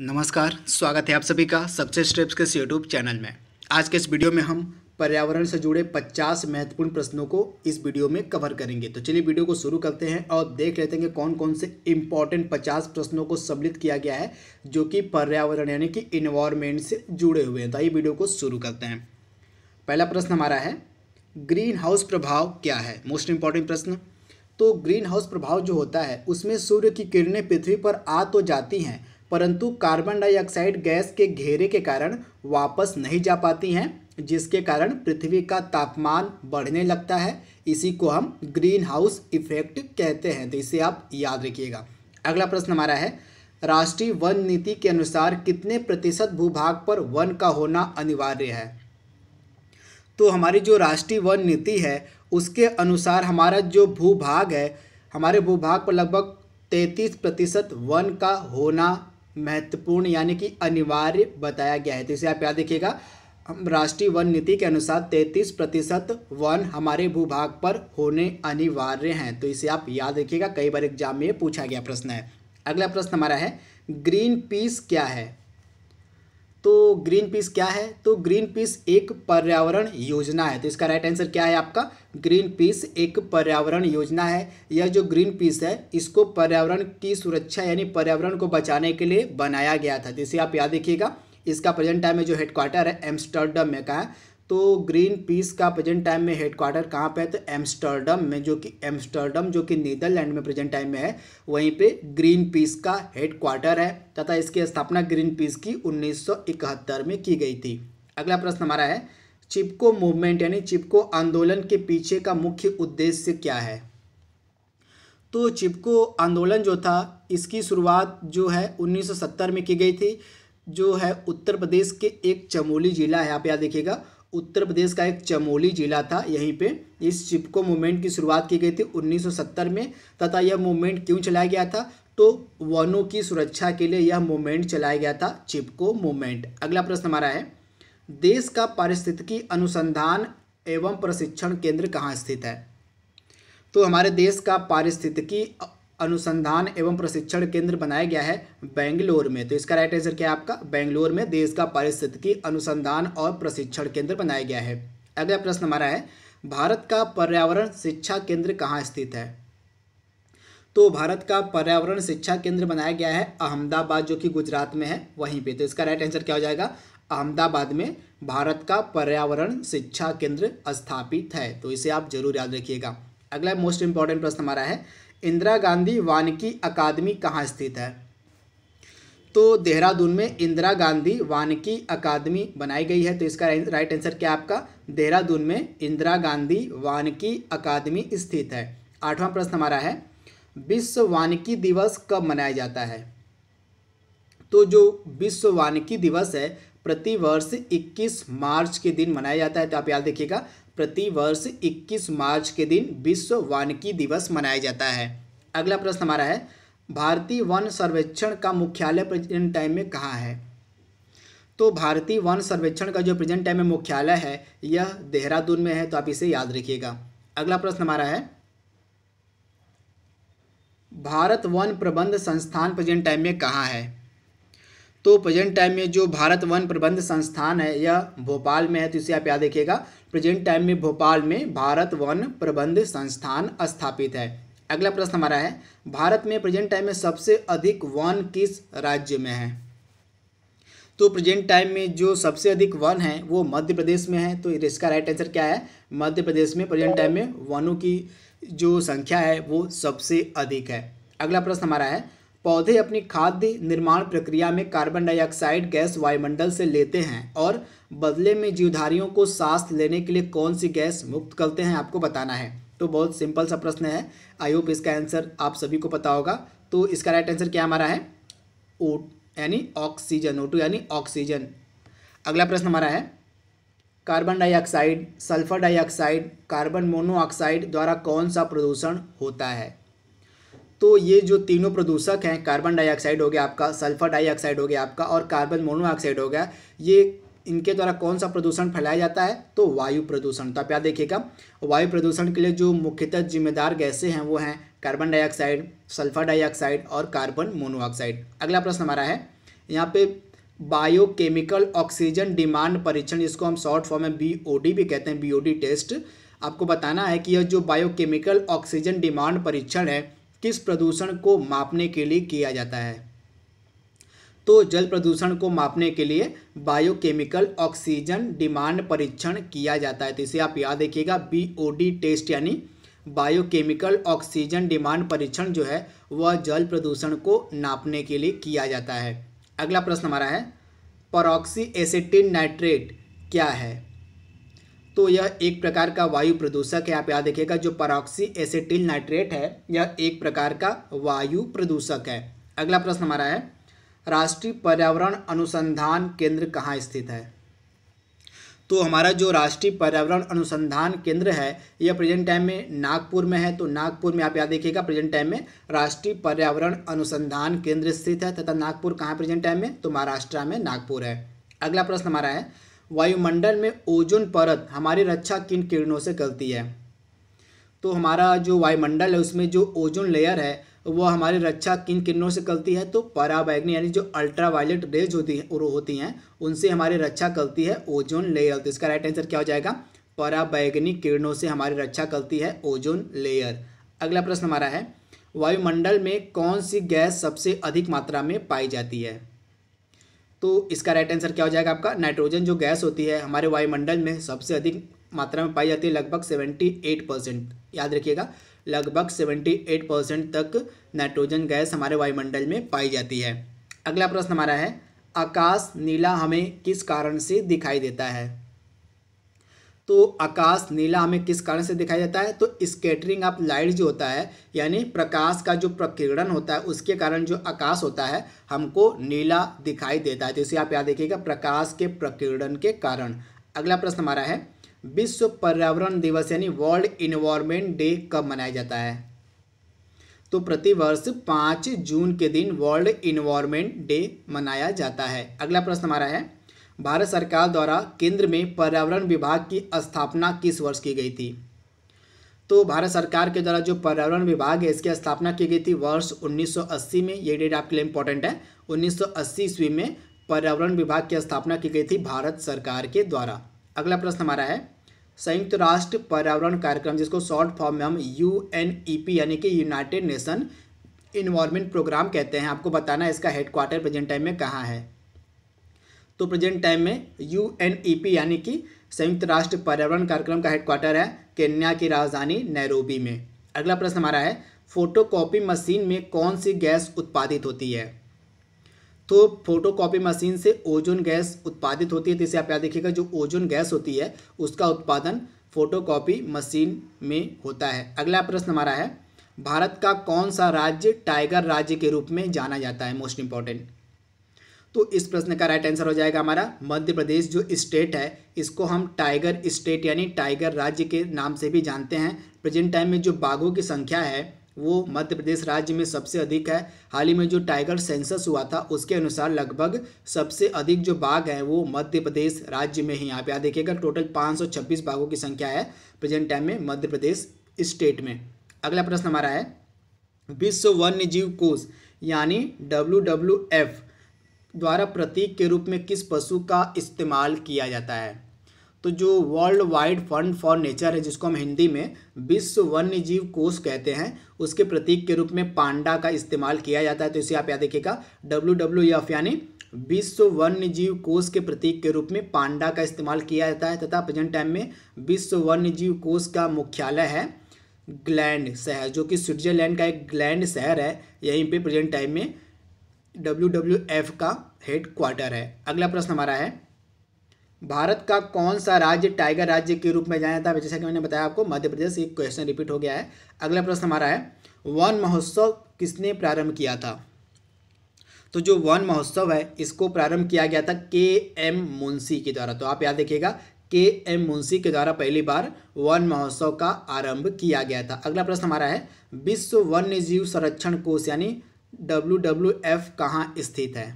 नमस्कार स्वागत है आप सभी का सक्सेस स्टेप्स के यूट्यूब चैनल में आज के इस वीडियो में हम पर्यावरण से जुड़े 50 महत्वपूर्ण प्रश्नों को इस वीडियो में कवर करेंगे तो चलिए वीडियो को शुरू करते हैं और देख लेते हैं कि कौन कौन से इंपॉर्टेंट 50 प्रश्नों को सम्मिलित किया गया है जो कि पर्यावरण यानी कि इन्वायरमेंट से जुड़े हुए हैं तो आइए वीडियो को शुरू करते हैं पहला प्रश्न हमारा है ग्रीन हाउस प्रभाव क्या है मोस्ट इम्पॉर्टेंट प्रश्न तो ग्रीन हाउस प्रभाव जो होता है उसमें सूर्य की किरणें पृथ्वी पर आ तो जाती हैं परंतु कार्बन डाइऑक्साइड गैस के घेरे के कारण वापस नहीं जा पाती हैं जिसके कारण पृथ्वी का तापमान बढ़ने लगता है इसी को हम ग्रीन हाउस इफेक्ट कहते हैं तो इसे आप याद रखिएगा अगला प्रश्न हमारा है राष्ट्रीय वन नीति के अनुसार कितने प्रतिशत भूभाग पर वन का होना अनिवार्य है तो हमारी जो राष्ट्रीय वन नीति है उसके अनुसार हमारा जो भूभाग है हमारे भूभाग पर लगभग तैंतीस प्रतिशत वन का होना महत्वपूर्ण यानी कि अनिवार्य बताया गया है तो इसे आप याद देखिएगा राष्ट्रीय वन नीति के अनुसार 33 प्रतिशत वन हमारे भूभाग पर होने अनिवार्य हैं तो इसे आप याद रखिएगा कई बार एग्जाम में पूछा गया प्रश्न है अगला प्रश्न हमारा है ग्रीन पीस क्या है तो ग्रीन पीस क्या है तो ग्रीन पीस एक पर्यावरण योजना है तो इसका राइट आंसर क्या है आपका ग्रीन पीस एक पर्यावरण योजना है यह जो ग्रीन पीस है इसको पर्यावरण की सुरक्षा यानी पर्यावरण को बचाने के लिए बनाया गया था जैसे तो आप याद देखिएगा इसका प्रेजेंट टाइम में जो हेडक्वार्टर है एम्स्टर्डम में का है तो ग्रीन पीस का प्रेजेंट टाइम में हेडक्वार्टर कहाँ पे है तो एम्स्टर्डम में जो कि एम्स्टर्डम जो कि नीदरलैंड में प्रेजेंट टाइम में है वहीं पे ग्रीन पीस का हेडक्वार्टर है तथा इसकी स्थापना ग्रीन पीस की 1971 में की गई थी अगला प्रश्न हमारा है चिपको मूवमेंट यानी चिपको आंदोलन के पीछे का मुख्य उद्देश्य क्या है तो चिपको आंदोलन जो था इसकी शुरुआत जो है उन्नीस में की गई थी जो है उत्तर प्रदेश के एक चमोली जिला है आप याद देखिएगा उत्तर प्रदेश का एक चमोली जिला था यहीं पे इस चिपको मूवमेंट की शुरुआत की गई थी 1970 में तथा यह मूवमेंट क्यों चलाया गया था तो वनों की सुरक्षा के लिए यह मूवमेंट चलाया गया था चिपको मूवमेंट अगला प्रश्न हमारा है देश का पारिस्थितिकी अनुसंधान एवं प्रशिक्षण केंद्र कहाँ स्थित है तो हमारे देश का पारिस्थितिकी अनुसंधान एवं प्रशिक्षण केंद्र बनाया गया है बेंगलोर में तो इसका राइट आंसर क्या है आपका बेंगलोर में देश का पारिस्थितिकी अनुसंधान और प्रशिक्षण केंद्र बनाया गया है अगला प्रश्न हमारा है भारत का पर्यावरण शिक्षा केंद्र कहाँ स्थित है तो भारत का पर्यावरण शिक्षा केंद्र बनाया गया है अहमदाबाद जो कि गुजरात में है वहीं पे तो इसका राइट आंसर क्या हो जाएगा अहमदाबाद में भारत का पर्यावरण शिक्षा केंद्र स्थापित है तो इसे आप जरूर याद रखिएगा अगला मोस्ट इंपॉर्टेंट प्रश्न हमारा है इंदिरा गांधी वानिकी अकादमी कहाँ स्थित है तो देहरादून में इंदिरा गांधी वानिकी अकादमी बनाई गई है तो इसका राइट आंसर क्या आपका देहरादून में इंदिरा गांधी वानिकी अकादमी स्थित है आठवां प्रश्न हमारा है विश्व वानिकी दिवस कब मनाया जाता है तो जो विश्व वानिकी दिवस है प्रतिवर्ष 21 मार्च के दिन मनाया जाता है तो आप याद देखिएगा प्रतिवर्ष 21 मार्च के दिन विश्व वानिकी दिवस मनाया जाता है अगला प्रश्न हमारा है भारतीय वन सर्वेक्षण का मुख्यालय प्रेजेंट टाइम में कहाँ है तो भारतीय वन सर्वेक्षण का जो प्रेजेंट टाइम में मुख्यालय है यह देहरादून में है तो आप इसे याद रखिएगा अगला प्रश्न हमारा है भारत वन प्रबंध संस्थान प्रेजेंट टाइम में कहाँ है तो प्रेजेंट टाइम में जो भारत वन प्रबंध संस्थान है यह भोपाल में है तो इसे आप याद देखिएगा प्रेजेंट टाइम में भोपाल में भारत वन प्रबंध संस्थान स्थापित है अगला प्रश्न हमारा है भारत में प्रेजेंट टाइम में सबसे अधिक वन किस राज्य में है तो प्रेजेंट टाइम में जो सबसे अधिक वन है वो मध्य प्रदेश में है तो इसका राइट आंसर क्या है मध्य प्रदेश में प्रेजेंट टाइम में वनों की जो संख्या है वो सबसे अधिक है अगला प्रश्न हमारा है पौधे अपनी खाद्य निर्माण प्रक्रिया में कार्बन डाइऑक्साइड गैस वायुमंडल से लेते हैं और बदले में जीवधारियों को सांस लेने के लिए कौन सी गैस मुक्त करते हैं आपको बताना है तो बहुत सिंपल सा प्रश्न है आई होप इसका आंसर आप सभी को पता होगा तो इसका राइट आंसर क्या हमारा है ओ यानी ऑक्सीजन ओ यानी ऑक्सीजन अगला प्रश्न हमारा है carbon dioxide sulphur dioxide carbon monoxide द्वारा कौन सा प्रदूषण होता है तो ये जो तीनों प्रदूषक हैं कार्बन डाइऑक्साइड हो गया आपका सल्फर डाइऑक्साइड हो गया आपका और कार्बन मोनोऑक्साइड हो गया ये इनके द्वारा कौन सा प्रदूषण फैलाया जाता है तो वायु प्रदूषण तो आप याद देखिएगा वायु प्रदूषण के लिए जो मुख्यतः जिम्मेदार गैसें हैं वो हैं कार्बन डाइऑक्साइड सल्फर डाइऑक्साइड और कार्बन मोनोऑक्साइड अगला प्रश्न हमारा है यहाँ पे बायोकेमिकल ऑक्सीजन डिमांड परीक्षण इसको हम शॉर्ट फॉर्म में डी भी कहते हैं डी टेस्ट आपको बताना है कि यह जो बायोकेमिकल ऑक्सीजन डिमांड परीक्षण है किस प्रदूषण को मापने के लिए किया जाता है तो जल प्रदूषण को मापने के लिए बायोकेमिकल ऑक्सीजन डिमांड परीक्षण किया जाता है तो इसे आप याद रखिएगा बीओडी टेस्ट यानी बायोकेमिकल ऑक्सीजन डिमांड परीक्षण जो है वह जल प्रदूषण को नापने के लिए किया जाता है अगला प्रश्न हमारा है परॉक्सी एसिटिन नाइट्रेट क्या है तो यह एक प्रकार का वायु प्रदूषक है आप याद देखिएगा जो पराक्सी एसिटिल नाइट्रेट है यह एक प्रकार का वायु प्रदूषक है अगला प्रश्न हमारा है राष्ट्रीय पर्यावरण अनुसंधान केंद्र कहाँ स्थित है तो हमारा जो राष्ट्रीय पर्यावरण अनुसंधान केंद्र है यह प्रेजेंट टाइम में नागपुर में है तो नागपुर में आप याद देखिएगा प्रेजेंट टाइम में राष्ट्रीय पर्यावरण अनुसंधान केंद्र स्थित है तथा नागपुर कहाँ प्रेजेंट टाइम में तो महाराष्ट्र में नागपुर है अगला प्रश्न हमारा है वायुमंडल में ओजोन परत हमारी रक्षा किन किरणों से करती है तो हमारा जो वायुमंडल है उसमें जो ओजोन लेयर है वो हमारी रक्षा किन किरणों से करती है तो पराबैग्नी यानी जो अल्ट्रा वायलेट रेज होती है होती हैं उनसे हमारी रक्षा करती है ओजोन लेयर तो इसका राइट आंसर क्या हो जाएगा पराबैग्नी किरणों से हमारी रक्षा करती है ओजोन लेयर अगला प्रश्न हमारा है वायुमंडल में कौन सी गैस सबसे अधिक मात्रा में पाई जाती है तो इसका राइट आंसर क्या हो जाएगा आपका नाइट्रोजन जो गैस होती है हमारे वायुमंडल में सबसे अधिक मात्रा में पाई जाती है लगभग सेवेंटी एट परसेंट याद रखिएगा लगभग सेवेंटी एट परसेंट तक नाइट्रोजन गैस हमारे वायुमंडल में पाई जाती है अगला प्रश्न हमारा है आकाश नीला हमें किस कारण से दिखाई देता है तो आकाश नीला हमें किस कारण से दिखाया जाता है तो स्केटरिंग ऑफ लाइट जो होता है यानी प्रकाश का जो प्रकीर्णन होता है उसके कारण जो आकाश होता है हमको नीला दिखाई देता है तो इसे आप याद देखिएगा प्रकाश के प्रकीर्णन के कारण अगला प्रश्न हमारा है विश्व पर्यावरण दिवस यानी वर्ल्ड इन्वायरमेंट डे कब मनाया जाता है तो प्रतिवर्ष पाँच जून के दिन वर्ल्ड इन्वायरमेंट डे मनाया जाता है अगला प्रश्न हमारा है भारत सरकार द्वारा केंद्र में पर्यावरण विभाग की स्थापना किस वर्ष की गई थी तो भारत सरकार के द्वारा जो पर्यावरण विभाग है इसकी स्थापना की गई थी वर्ष 1980 में ये डेट आपके लिए इंपॉर्टेंट है 1980 ईस्वी में पर्यावरण विभाग की स्थापना की गई थी भारत सरकार के द्वारा अगला प्रश्न हमारा है संयुक्त राष्ट्र पर्यावरण कार्यक्रम जिसको शॉर्ट फॉर्म में हम यू e यानी कि यूनाइटेड नेशन इन्वायरमेंट प्रोग्राम कहते हैं आपको बताना इसका हेडक्वार्टर प्रेजेंट टाइम में कहाँ है तो प्रेजेंट टाइम में यू e यानी कि संयुक्त राष्ट्र पर्यावरण कार्यक्रम का हेडक्वार्टर है केन्या की राजधानी नैरोबी में अगला प्रश्न हमारा है फोटोकॉपी मशीन में कौन सी गैस उत्पादित होती है तो फोटोकॉपी मशीन से ओजोन गैस उत्पादित होती है तो इसे आप याद देखिएगा जो ओजोन गैस होती है उसका उत्पादन फोटोकॉपी मशीन में होता है अगला प्रश्न हमारा है भारत का कौन सा राज्य टाइगर राज्य के रूप में जाना जाता है मोस्ट इंपॉर्टेंट तो इस प्रश्न का राइट आंसर हो जाएगा हमारा मध्य प्रदेश जो स्टेट है इसको हम टाइगर स्टेट यानी टाइगर राज्य के नाम से भी जानते हैं प्रेजेंट टाइम में जो बाघों की संख्या है वो मध्य प्रदेश राज्य में सबसे अधिक है हाल ही में जो टाइगर सेंसस हुआ था उसके अनुसार लगभग सबसे अधिक जो बाघ है वो मध्य प्रदेश राज्य में ही यहाँ पे आप देखिएगा टोटल 526 बाघों की संख्या है प्रेजेंट टाइम में मध्य प्रदेश स्टेट में अगला प्रश्न हमारा है विश्व वन्य जीव कोष यानी डब्ल्यू डब्ल्यू एफ द्वारा प्रतीक के रूप में किस पशु का इस्तेमाल किया जाता है तो जो world wide fund for nature है जिसको हम हिंदी में विश्व वन्य जीव कोष कहते हैं उसके प्रतीक के रूप में पांडा का इस्तेमाल किया जाता है तो इसे आप याद देखिएगा डब्ल्यू डब्ल्यू एफ यानी विश्व वन्य जीव कोष के प्रतीक के रूप में पांडा का इस्तेमाल किया जाता है तथा प्रेजेंट टाइम में विश्व वन्य जीव कोष का मुख्यालय है ग्लैंड शहर जो कि स्विट्जरलैंड का एक ग्लैंड शहर है यहीं पे प्रेजेंट टाइम में डब्ल्यू का हेड क्वार्टर है अगला प्रश्न हमारा है भारत का कौन सा राज्य टाइगर राज्य के रूप में जाना जाता है जैसा कि मैंने बताया आपको मध्य प्रदेश एक क्वेश्चन रिपीट हो गया है अगला प्रश्न हमारा है वन महोत्सव किसने प्रारंभ किया था तो जो वन महोत्सव है इसको प्रारंभ किया गया था के एम मुंशी के द्वारा तो आप याद देखिएगा के एम मुंशी के द्वारा पहली बार वन महोत्सव का आरंभ किया गया था अगला प्रश्न हमारा है विश्व वन्य जीव संरक्षण कोष यानी डब्ल्यू डब्ल्यू एफ कहाँ स्थित है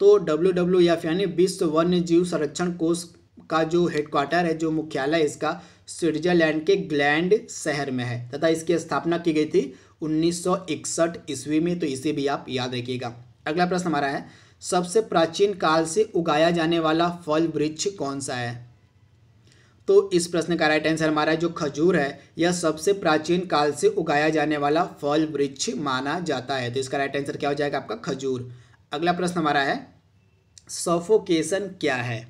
तो डब्ल्यू डब्ल्यू एफ यानी विश्व वन्य जीव संरक्षण कोष का जो हेडक्वार्टर है जो मुख्यालय इसका स्विट्जरलैंड के ग्लैंड शहर में है तथा इसकी स्थापना की गई थी 1961 ईस्वी में तो इसे भी आप याद रखिएगा अगला प्रश्न हमारा है सबसे प्राचीन काल से उगाया जाने वाला फल वृक्ष कौन सा है तो इस प्रश्न का राइट आंसर हमारा जो खजूर है यह सबसे प्राचीन काल से उगाया जाने वाला फल वृक्ष माना जाता है तो इसका राइट आंसर क्या हो जाएगा आपका खजूर अगला प्रश्न हमारा है सफोकेशन क्या है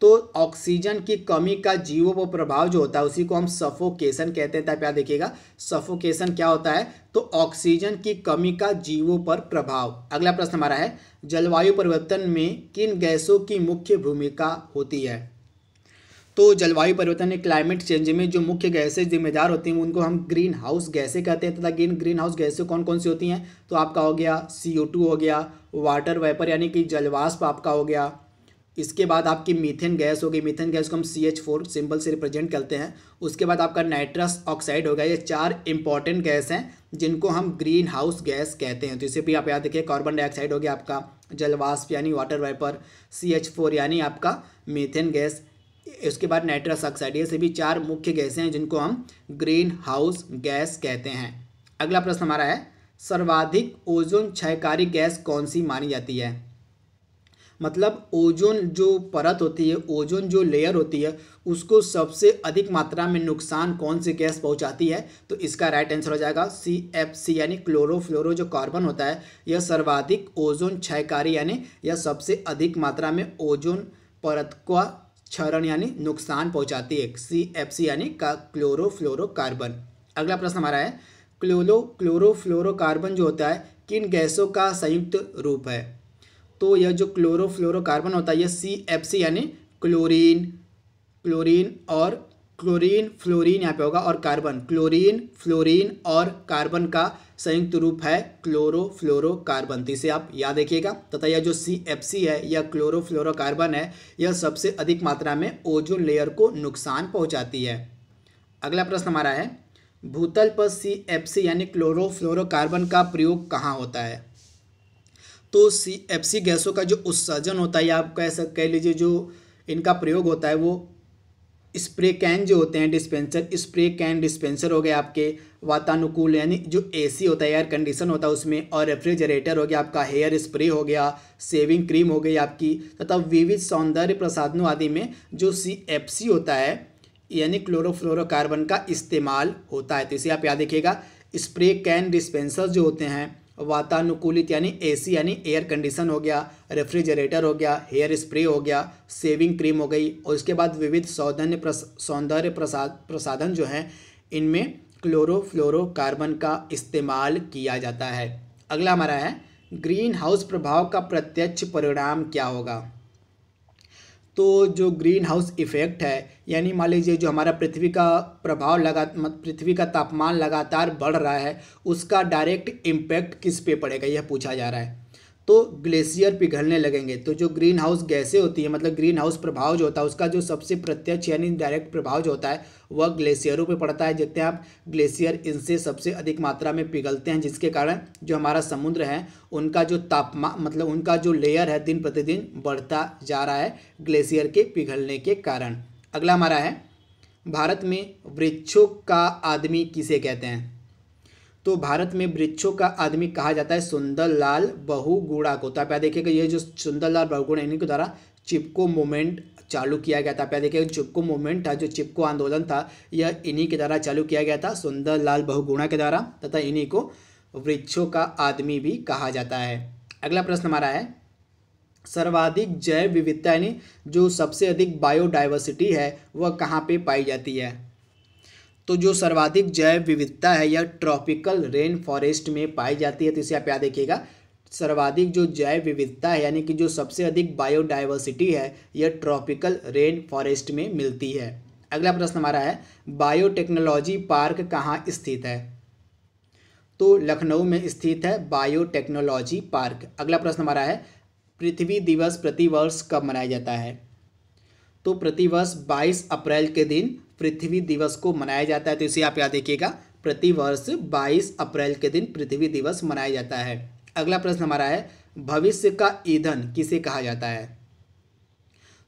तो ऑक्सीजन की कमी का जीवों पर प्रभाव जो होता है उसी को हम सफोकेशन कहते हैं तब याद देखिएगा सफोकेशन क्या होता है तो ऑक्सीजन की कमी का जीवों पर प्रभाव अगला प्रश्न हमारा है जलवायु परिवर्तन में किन गैसों की मुख्य भूमिका होती है तो जलवायु परिवर्तन या क्लाइमेट चेंज में जो मुख्य गैसें जिम्मेदार होती हैं उनको हम ग्रीन हाउस गैसें कहते हैं तथा ग्रीन ग्रीन हाउस गैसें कौन कौन सी होती हैं तो आपका हो गया सी ओ टू हो गया वाटर वेपर यानी कि जलवाष्प आपका हो गया इसके बाद आपकी मीथेन गैस हो गई मीथेन गैस को हम सी एच फोर सिंबल से रिप्रेजेंट करते हैं उसके बाद आपका नाइट्रस ऑक्साइड हो गया ये चार इंपॉर्टेंट गैस हैं जिनको हम ग्रीन हाउस गैस कहते हैं तो इसे भी आप याद देखिए कार्बन डाइऑक्साइड हो गया आपका जलवाष्प यानी water vapour C H four यानी आपका मीथेन गैस इसके बाद नाइट्रस ऑक्साइड ये सभी चार मुख्य गैसें हैं जिनको हम ग्रीन हाउस गैस कहते हैं अगला प्रश्न हमारा है सर्वाधिक ओजोन क्षयकारी गैस कौन सी मानी जाती है मतलब ओजोन जो परत होती है ओजोन जो लेयर होती है उसको सबसे अधिक मात्रा में नुकसान कौन सी गैस पहुंचाती है तो इसका राइट आंसर हो जाएगा सी एफ सी यानी क्लोरोफ्लोरो जो कार्बन होता है यह सर्वाधिक ओजोन क्षयकारी यानी यह सबसे अधिक मात्रा में ओजोन परत का क्षरण यानी नुकसान पहुंचाती है सी एफ सी यानी का क्लोरोफ्लोरोकार्बन अगला प्रश्न हमारा है क्लोलो क्लोरोफ्लोरोकार्बन जो होता है किन गैसों का संयुक्त रूप है तो यह जो क्लोरोफ्लोरोकार्बन होता है यह सी एफ सी यानी क्लोरीन क्लोरीन और क्लोरीन फ्लोरीन यहाँ पे होगा और कार्बन क्लोरीन फ्लोरीन और कार्बन का संयुक्त रूप है क्लोरो फ्लोरो कार्बन तो इसे आप याद रखिएगा तथा यह जो सी एफ सी है या क्लोरो फ्लोरो कार्बन है यह सबसे अधिक मात्रा में ओजोन लेयर को नुकसान पहुंचाती है अगला प्रश्न हमारा है भूतल पर सी एफ सी यानी क्लोरो फ्लोरो कार्बन का प्रयोग कहाँ होता है तो सी एफ सी गैसों का जो उत्सर्जन होता है या आप कह सक कह लीजिए जो इनका प्रयोग होता है वो स्प्रे कैन जो होते हैं डिस्पेंसर स्प्रे कैन डिस्पेंसर हो गए आपके वातानुकूल यानी जो एसी होता है एयर कंडीशन होता है उसमें और रेफ्रिजरेटर हो गया आपका हेयर स्प्रे हो गया सेविंग क्रीम हो गई आपकी तथा विविध सौंदर्य प्रसाधनों आदि में जो सी एफ सी होता है यानी क्लोरोफ्लोरोकार्बन का इस्तेमाल होता है तो इसे आप याद रखिएगा स्प्रे कैन डिस्पेंसर जो होते हैं वातानुकूलित यानी एसी यानी एयर कंडीशन हो गया रेफ्रिजरेटर हो गया हेयर स्प्रे हो गया सेविंग क्रीम हो गई और इसके बाद विविध सौधन्य प्रस, सौंदर्य प्रसाद प्रसाधन जो हैं इनमें क्लोरोफ्लोरोकार्बन का इस्तेमाल किया जाता है अगला हमारा है ग्रीन हाउस प्रभाव का प्रत्यक्ष परिणाम क्या होगा तो जो ग्रीन हाउस इफ़ेक्ट है यानी मान लीजिए जो हमारा पृथ्वी का प्रभाव लगा पृथ्वी का तापमान लगातार बढ़ रहा है उसका डायरेक्ट इम्पैक्ट किस पे पड़ेगा यह पूछा जा रहा है तो ग्लेशियर पिघलने लगेंगे तो जो ग्रीन हाउस गैसें होती है मतलब ग्रीन हाउस प्रभाव जो होता है उसका जो सबसे प्रत्यक्ष यानी डायरेक्ट प्रभाव जो होता है वह ग्लेशियरों पर पड़ता है देखते हैं आप ग्लेशियर इनसे सबसे अधिक मात्रा में पिघलते हैं जिसके कारण जो हमारा समुद्र है उनका जो तापमान मतलब उनका जो लेयर है दिन प्रतिदिन बढ़ता जा रहा है ग्लेशियर के पिघलने के कारण अगला हमारा है भारत में वृक्षों का आदमी किसे कहते हैं तो भारत में वृक्षों का आदमी कहा जाता है सुंदरलाल बहुगुणा को तो आप देखिएगा ये जो सुंदरलाल बहुगुणा इन्हीं के द्वारा चिपको मूवमेंट चालू किया गया था आप देखिए चिपको मूवमेंट था जो चिपको आंदोलन था यह इन्हीं के द्वारा चालू किया गया था सुंदर लाल बहुगुणा के द्वारा तथा इन्हीं को वृक्षों का आदमी भी कहा जाता है अगला प्रश्न हमारा है सर्वाधिक जैव विविधता यानी जो सबसे अधिक बायोडाइवर्सिटी है वह कहाँ पे पाई जाती है तो जो सर्वाधिक जैव विविधता है यह ट्रॉपिकल रेन फॉरेस्ट में पाई जाती है तो इसे आप याद देखिएगा सर्वाधिक जो जैव विविधता है यानी कि जो सबसे अधिक बायोडाइवर्सिटी है यह ट्रॉपिकल रेन फॉरेस्ट में मिलती है अगला प्रश्न हमारा है बायोटेक्नोलॉजी पार्क कहाँ स्थित है तो लखनऊ में स्थित है बायोटेक्नोलॉजी पार्क अगला प्रश्न हमारा है पृथ्वी दिवस प्रतिवर्ष कब मनाया जाता है तो प्रतिवर्ष 22 अप्रैल के दिन पृथ्वी दिवस को मनाया जाता है तो इसे आप याद देखिएगा प्रतिवर्ष 22 अप्रैल के दिन पृथ्वी दिवस मनाया जाता है अगला प्रश्न हमारा है भविष्य का ईंधन किसे कहा जाता है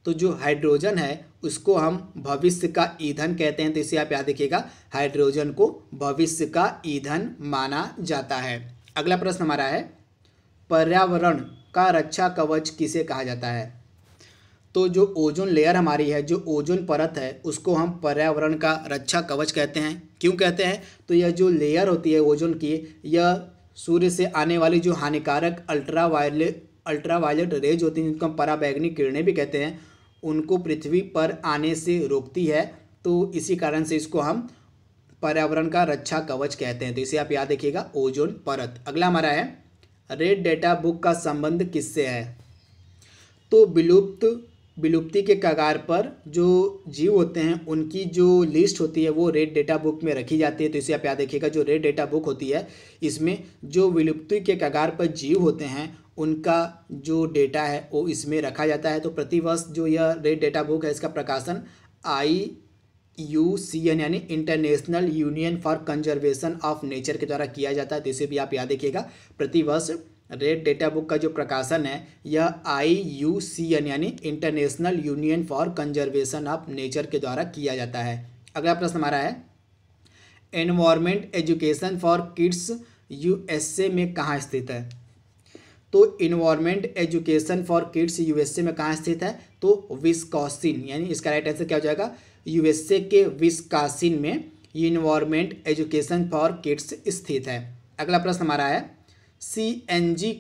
तो जो हाइड्रोजन है उसको हम भविष्य का ईंधन कहते हैं तो इसे आप याद देखिएगा हाइड्रोजन को भविष्य का ईंधन माना जाता है अगला प्रश्न हमारा है पर्यावरण का रक्षा कवच किसे कहा जाता है तो जो ओजोन लेयर हमारी है जो ओजोन परत है उसको हम पर्यावरण का रक्षा कवच कहते हैं क्यों कहते हैं तो यह जो लेयर होती है ओजोन की यह सूर्य से आने वाली जो हानिकारक ultra ultraviolet ultra violet rays होती हैं जिनको हम पराबैगनी किरणें भी कहते हैं उनको पृथ्वी पर आने से रोकती है तो इसी कारण से इसको हम पर्यावरण का रक्षा कवच कहते हैं तो इसे आप याद रखिएगा ओजोन परत अगला हमारा है रेड डेटा बुक का संबंध किससे है तो विलुप्त विलुप्ति के कगार पर जो जीव होते हैं उनकी जो लिस्ट होती है वो रेड डेटा बुक में रखी जाती है तो इसे आप याद रखिएगा जो रेड डेटा बुक होती है इसमें जो विलुप्ति के कगार पर जीव होते हैं उनका जो डेटा है वो इसमें रखा जाता है तो प्रतिवर्ष जो यह रेड डेटा बुक है इसका प्रकाशन आई यू सी एन यानी international union for conservation of nature के द्वारा किया जाता है तो इसे भी आप याद रखिएगा प्रतिवर्ष रेड डेटा बुक का जो प्रकाशन है यह आई यू सी एन यानी international union for conservation of nature के द्वारा किया जाता है अगला प्रश्न हमारा है environment education for kids USA में कहाँ स्थित है तो environment education for kids USA में कहाँ स्थित है तो विस्कॉसिन यानी इसका राइट आंसर क्या हो जाएगा यूएसए के विस्कासिन में इन्वायरमेंट एजुकेशन फॉर किड्स स्थित है अगला प्रश्न हमारा है सी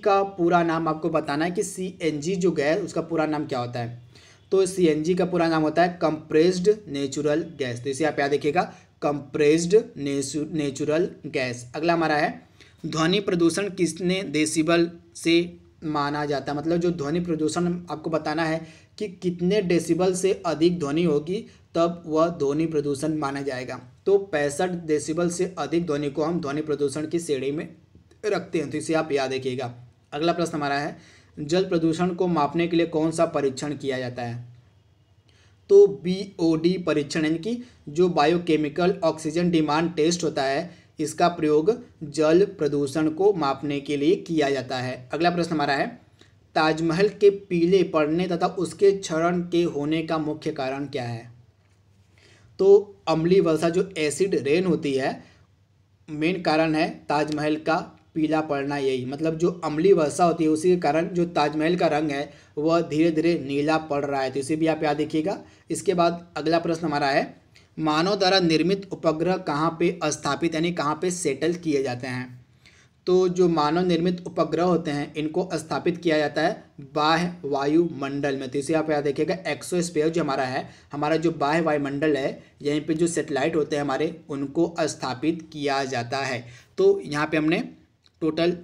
का पूरा नाम आपको बताना है कि सी जो गैस उसका पूरा नाम क्या होता है तो सी का पूरा नाम होता है कंप्रेस्ड नेचुरल गैस तो इसे आप याद देखिएगा कंप्रेस्ड नेचुरल गैस अगला हमारा है ध्वनि प्रदूषण किसने डेसिबल से माना जाता है मतलब जो ध्वनि प्रदूषण आपको बताना है कि कितने डेसिबल से अधिक ध्वनि होगी तब वह ध्वनि प्रदूषण माना जाएगा तो पैंसठ डेसिबल से अधिक ध्वनि को हम ध्वनि प्रदूषण की श्रेणी में रखते हैं तो इसे आप याद रखिएगा अगला प्रश्न हमारा है जल प्रदूषण को मापने के लिए कौन सा परीक्षण किया जाता है तो बी परीक्षण यानी कि जो बायोकेमिकल ऑक्सीजन डिमांड टेस्ट होता है इसका प्रयोग जल प्रदूषण को मापने के लिए किया जाता है अगला प्रश्न हमारा है ताजमहल के पीले पड़ने तथा उसके क्षरण के होने का मुख्य कारण क्या है तो अम्ली वर्षा जो एसिड रेन होती है मेन कारण है ताजमहल का पीला पड़ना यही मतलब जो अमली वर्षा होती है उसी के कारण जो ताजमहल का रंग है वह धीरे धीरे नीला पड़ रहा है तो इसे भी आप याद देखिएगा इसके बाद अगला प्रश्न हमारा है मानव द्वारा निर्मित उपग्रह कहाँ पे स्थापित यानी कहाँ पे सेटल किए जाते हैं तो जो मानव निर्मित उपग्रह होते हैं इनको स्थापित किया जाता है बाह्य वायुमंडल में तो इसे आप याद देखिएगा एक्सो स्पेयर जो हमारा है हमारा जो बाह्य वायुमंडल है यहीं पे जो सेटेलाइट होते हैं हमारे उनको स्थापित किया जाता है तो यहाँ पे हमने टोटल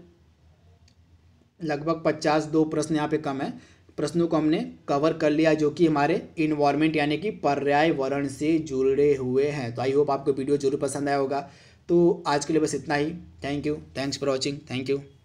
लगभग पचास दो प्रश्न यहाँ पे कम है प्रश्नों को हमने कवर कर लिया जो कि हमारे इन्वायरमेंट यानी कि पर्यावरण से जुड़े हुए हैं तो आई होप आपको वीडियो जरूर पसंद आया होगा तो आज के लिए बस इतना ही thank you thanks for watching thank you